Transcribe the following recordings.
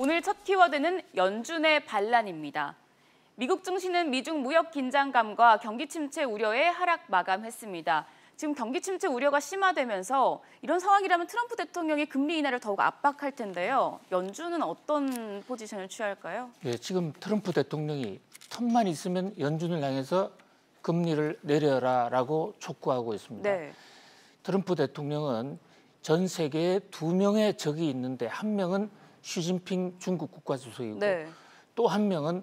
오늘 첫 키워드는 연준의 반란입니다. 미국 증시는 미중 무역 긴장감과 경기 침체 우려에 하락 마감했습니다. 지금 경기 침체 우려가 심화되면서 이런 상황이라면 트럼프 대통령이 금리 인하를 더욱 압박할 텐데요. 연준은 어떤 포지션을 취할까요? 예, 지금 트럼프 대통령이 틈만 있으면 연준을 향해서 금리를 내려라라고 촉구하고 있습니다. 네. 트럼프 대통령은 전 세계에 두 명의 적이 있는데 한 명은 시진핑 중국 국가주석이고 네. 또한 명은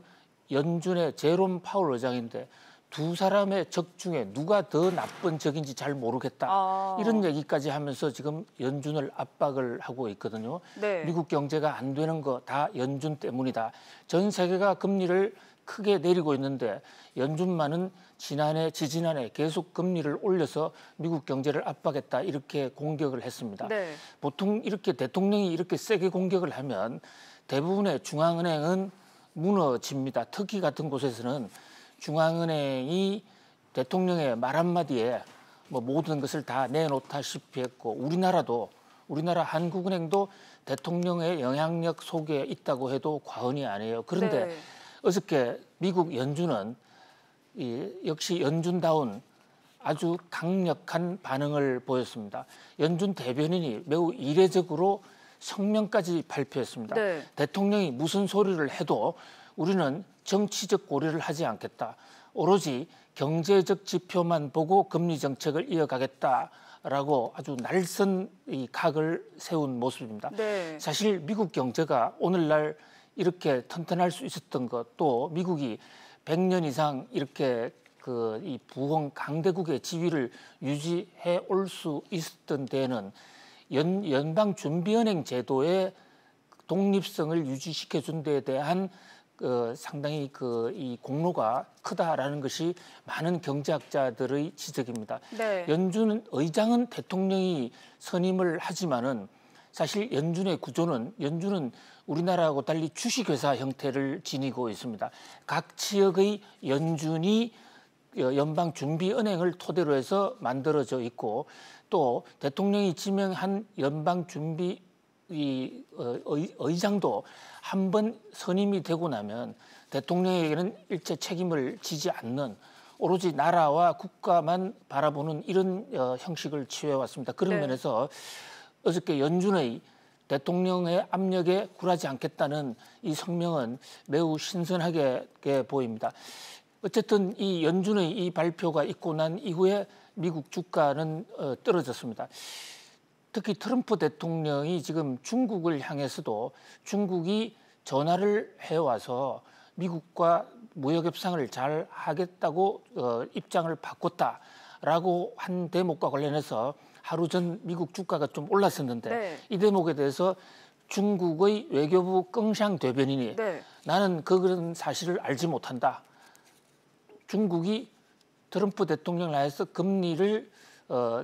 연준의 제롬 파울 의장인데 두 사람의 적 중에 누가 더 나쁜 적인지 잘 모르겠다 아. 이런 얘기까지 하면서 지금 연준을 압박을 하고 있거든요. 네. 미국 경제가 안 되는 거 다 연준 때문이다. 전 세계가 금리를 크게 내리고 있는데 연준만은 지난해 지지난해 계속 금리를 올려서 미국 경제를 압박했다 이렇게 공격을 했습니다. 네. 보통 이렇게 대통령이 이렇게 세게 공격을 하면 대부분의 중앙은행은 무너집니다. 터키 같은 곳에서는 중앙은행이 대통령의 말 한마디에 뭐 모든 것을 다 내놓다시피 했고 우리나라도 우리나라 한국은행도 대통령의 영향력 속에 있다고 해도 과언이 아니에요. 그런데 네. 어저께 미국 연준은 이 역시 연준다운 아주 강력한 반응을 보였습니다. 연준 대변인이 매우 이례적으로 성명까지 발표했습니다. 네. 대통령이 무슨 소리를 해도 우리는 정치적 고려를 하지 않겠다. 오로지 경제적 지표만 보고 금리 정책을 이어가겠다라고 아주 날선 이 각을 세운 모습입니다. 네. 사실 미국 경제가 오늘날 이렇게 튼튼할 수 있었던 것 또 미국이 100년 이상 이렇게 그이 부흥 강대국의 지위를 유지해 올 수 있었던 데는 연, 연방 준비은행 제도의 독립성을 유지시켜 준 데에 대한 그 상당히 그 이 공로가 크다라는 것이 많은 경제학자들의 지적입니다. 네. 연준 의장은 대통령이 선임을 하지만은 사실 연준의 구조는 연준은 우리나라하고 달리 주식회사 형태를 지니고 있습니다. 각 지역의 연준이 어, 연방준비은행을 토대로 해서 만들어져 있고 또 대통령이 지명한 연방준비 이 어, 의장도 한 번 선임이 되고 나면 대통령에게는 일체 책임을 지지 않는 오로지 나라와 국가만 바라보는 이런 어, 형식을 취해왔습니다. 그런 네. 면에서 어저께 연준의 대통령의 압력에 굴하지 않겠다는 이 성명은 매우 신선하게 보입니다. 어쨌든 이 연준의 이 발표가 있고 난 이후에 미국 주가는 어, 떨어졌습니다. 특히 트럼프 대통령이 지금 중국을 향해서도 중국이 전화를 해와서 미국과 무역 협상을 잘 하겠다고 어, 입장을 바꿨다라고 한 대목과 관련해서 하루 전 미국 주가가 좀 올랐었는데 네. 이 대목에 대해서 중국의 외교부 끙샹 대변인이 네. 나는 그런 사실을 알지 못한다. 중국이 트럼프 대통령 을 하에서 금리를 어,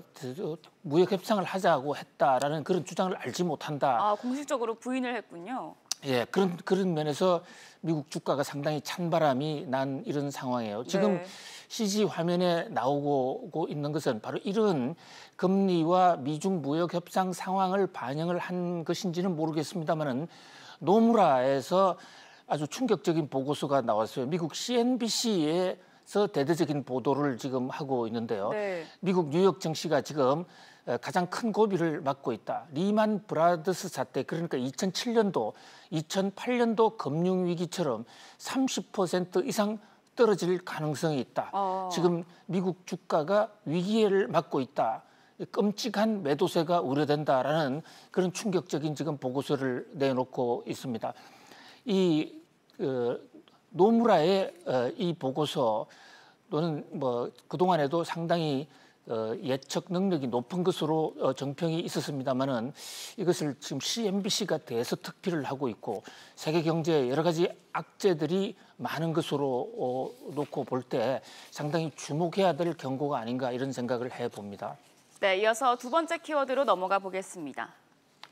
무역 협상을 하자고 했다라는 그런 주장을 알지 못한다. 아, 공식적으로 부인을 했군요. 예, 그런 그런 면에서 미국 주가가 상당히 찬바람이 난 이런 상황이에요. 지금 네. CG 화면에 나오고 있는 것은 바로 이런 금리와 미중 무역 협상 상황을 반영을 한 것인지는 모르겠습니다만은 노무라에서 아주 충격적인 보고서가 나왔어요. 미국 CNBC에 서 대대적인 보도를 지금 하고 있는데요. 네. 미국 뉴욕 증시가 지금 가장 큰 고비를 맞고 있다. 리만 브라더스 사태 그러니까 2007년도, 2008년도 금융 위기처럼 30% 이상 떨어질 가능성이 있다. 어. 지금 미국 주가가 위기를 맞고 있다. 끔찍한 매도세가 우려된다라는 그런 충격적인 지금 보고서를 내놓고 있습니다. 이 그, 노무라의 어, 이 보고서 또는 뭐 그동안에도 상당히 어, 예측 능력이 높은 것으로 어, 정평이 있었습니다만은 이것을 지금 CNBC가 대서 특필을 하고 있고 세계 경제 여러 가지 악재들이 많은 것으로 어, 놓고 볼 때 상당히 주목해야 될 경고가 아닌가 이런 생각을 해봅니다. 네, 이어서 두 번째 키워드로 넘어가 보겠습니다.